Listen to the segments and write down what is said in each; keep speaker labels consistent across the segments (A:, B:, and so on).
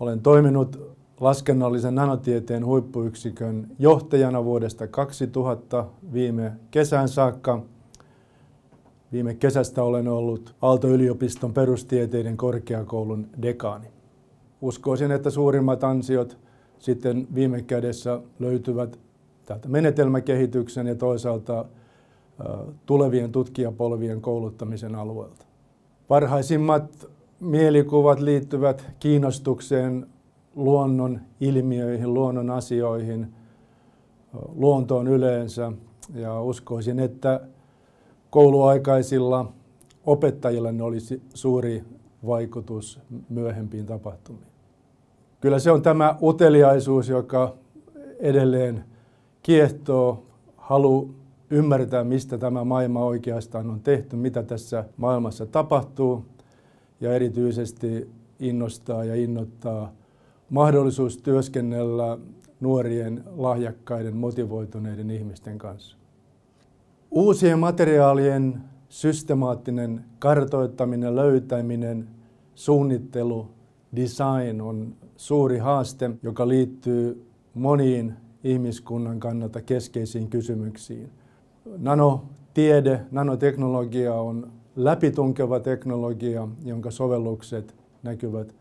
A: Olen toiminut laskennallisen nanotieteen huippuyksikön johtajana vuodesta 2000 viime kesän saakka. Viime kesästä olen ollut Aalto-yliopiston perustieteiden korkeakoulun dekaani. Uskoisin, että suurimmat ansiot sitten viime kädessä löytyvät täältä menetelmäkehityksen ja toisaalta tulevien tutkijapolvien kouluttamisen alueelta. Parhaisimmat mielikuvat liittyvät kiinnostukseen luonnon ilmiöihin, luonnon asioihin, luontoon yleensä. Ja uskoisin, että kouluaikaisilla opettajilla ne olisi suuri vaikutus myöhempiin tapahtumiin. Kyllä se on tämä uteliaisuus, joka edelleen kiehtoo, halu ymmärtää, mistä tämä maailma oikeastaan on tehty, mitä tässä maailmassa tapahtuu – ja erityisesti innostaa ja innoittaa mahdollisuus työskennellä nuorien, lahjakkaiden, motivoituneiden ihmisten kanssa. Uusien materiaalien systemaattinen kartoittaminen, löytäminen, suunnittelu, design on suuri haaste, joka liittyy moniin ihmiskunnan kannalta keskeisiin kysymyksiin. Nanotiede, nanoteknologia on läpitunkeva teknologia, jonka sovellukset näkyvät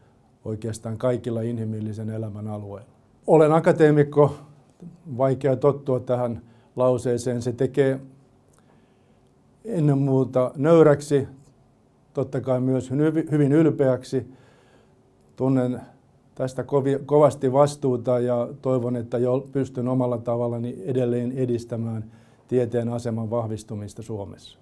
A: oikeastaan kaikilla inhimillisen elämän alueilla. Olen akateemikko, vaikea tottua tähän lauseeseen. Se tekee ennen muuta nöyräksi, totta kai myös hyvin ylpeäksi. Tunnen tästä kovasti vastuuta ja toivon, että jo pystyn omalla tavallani edelleen edistämään tieteen aseman vahvistumista Suomessa.